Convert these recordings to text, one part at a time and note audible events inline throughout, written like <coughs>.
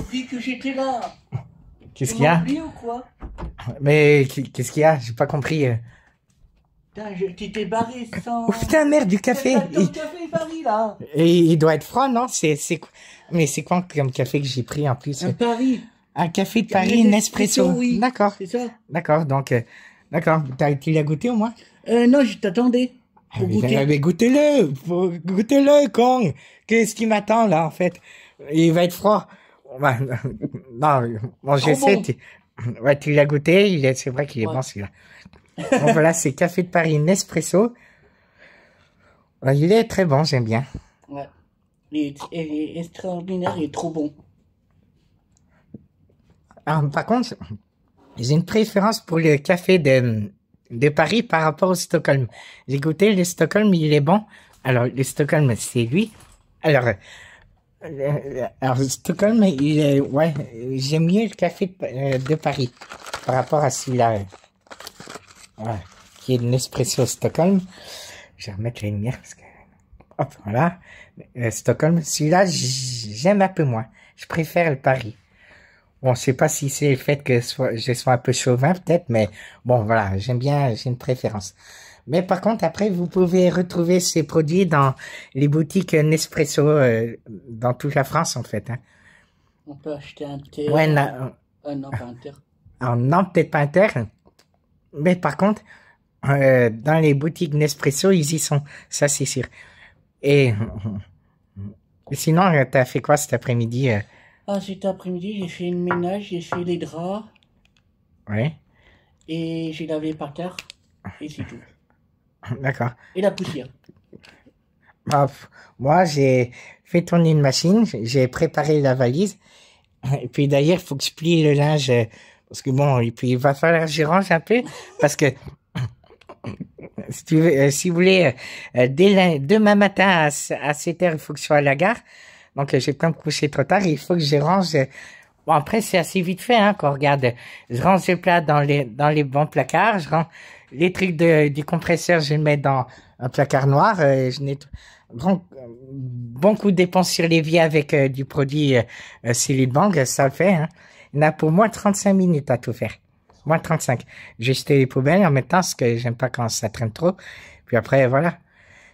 oublié que j'étais là. Qu'est-ce qu'il y a ou quoi Mais qu'est-ce qu'il y a J'ai pas compris. Putain, je, barré sans. Oh, putain, merde, du café. il... café Paris là. Et il doit être froid, non C'est mais c'est quoi comme café que j'ai pris en plus Un Paris. Un café de Paris, un espresso. Oui. D'accord. C'est ça. D'accord. Donc, euh, d'accord. tu l'as goûté au moins euh, Non, je t'attendais. Ah, mais, le goûtez-le, Kong Qu'est-ce qui m'attend là en fait Il va être froid. <laughs> non, bon, j'essaie. tu l'as goûté, il c'est vrai qu'il est bon celui-là. voilà, c'est Café de Paris Nespresso. il est très bon, j'aime bien. Il est, extraordinaire, il est trop bon. Ah, par contre, j'ai une préférence pour le café de, de Paris par rapport au Stockholm. J'ai goûté le Stockholm, il est bon. Alors, le Stockholm, c'est lui. Alors, euh, alors, Stockholm, il, ouais, j'aime mieux le café euh, de, Paris par rapport à celui-là. Voilà, euh, qui est Nespresso Stockholm. Je vais remettre la lumière parce que. Hop, voilà. Stockholm, celui-là, j'aime un peu moins. Je préfère le Paris. Bon, je sais pas si c'est le fait que je sois un peu chauvin, peut-être, mais bon, voilà, j'aime bien, j'ai une préférence. Mais par contre, après, vous pouvez retrouver ces produits dans les boutiques Nespresso euh, dans toute la France, en fait. Hein. On peut acheter un thé, ouais, euh, euh, na... un être Un terre. Mais par contre, euh, dans les boutiques Nespresso, ils y sont. Ça, c'est sûr. Et <laughs> sinon, t'as fait quoi cet après-midi Ah, cet après-midi, j'ai fait le ménage, j'ai fait les draps. Ouais. Et j'ai lavé par terre. Et c'est tout. <laughs> D'accord. Et la poussière. Bah, moi, j'ai fait tourner une machine, j'ai préparé la valise. Et puis d'ailleurs, il faut que je plie le linge. Euh, parce que bon, et puis il va falloir que je range un peu. Parce que <coughs> si, tu veux, euh, si, vous voulez, euh, demain matin à, 7 h il faut que je sois à la gare. Donc, j'ai pas même coucher trop tard. Il faut que je range Bon, après, c'est assez vite fait, hein, qu'on regarde. Je range ce plat dans les, dans les bons placards. Je range les trucs de, du compresseur, je les mets dans un placard noir. Euh, je n'ai Bon, bon coup de dépense sur vies avec euh, du produit euh, euh Bang, euh, ça le fait. Hein. Il y en a pour moins 35 minutes à tout faire. Moins 35. J'ai jeté les poubelles en même temps, parce que j'aime pas quand ça traîne trop. Puis après, voilà.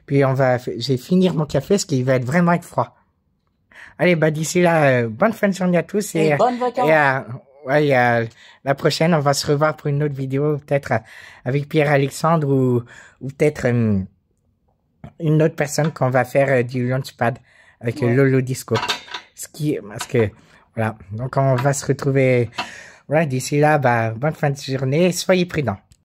Puis on va, j'ai finir mon café, parce qu'il va être vraiment être froid. Allez, bah d'ici là, euh, bonne fin de journée à tous et, et vacances. Euh, euh, la prochaine, on va se revoir pour une autre vidéo, peut-être avec Pierre Alexandre ou, ou peut-être une autre personne qu'on va faire du launchpad avec Lolo Disco. Ce qui, parce que voilà, donc on va se retrouver. Voilà, d'ici là, bah bonne fin de journée, soyez prudents.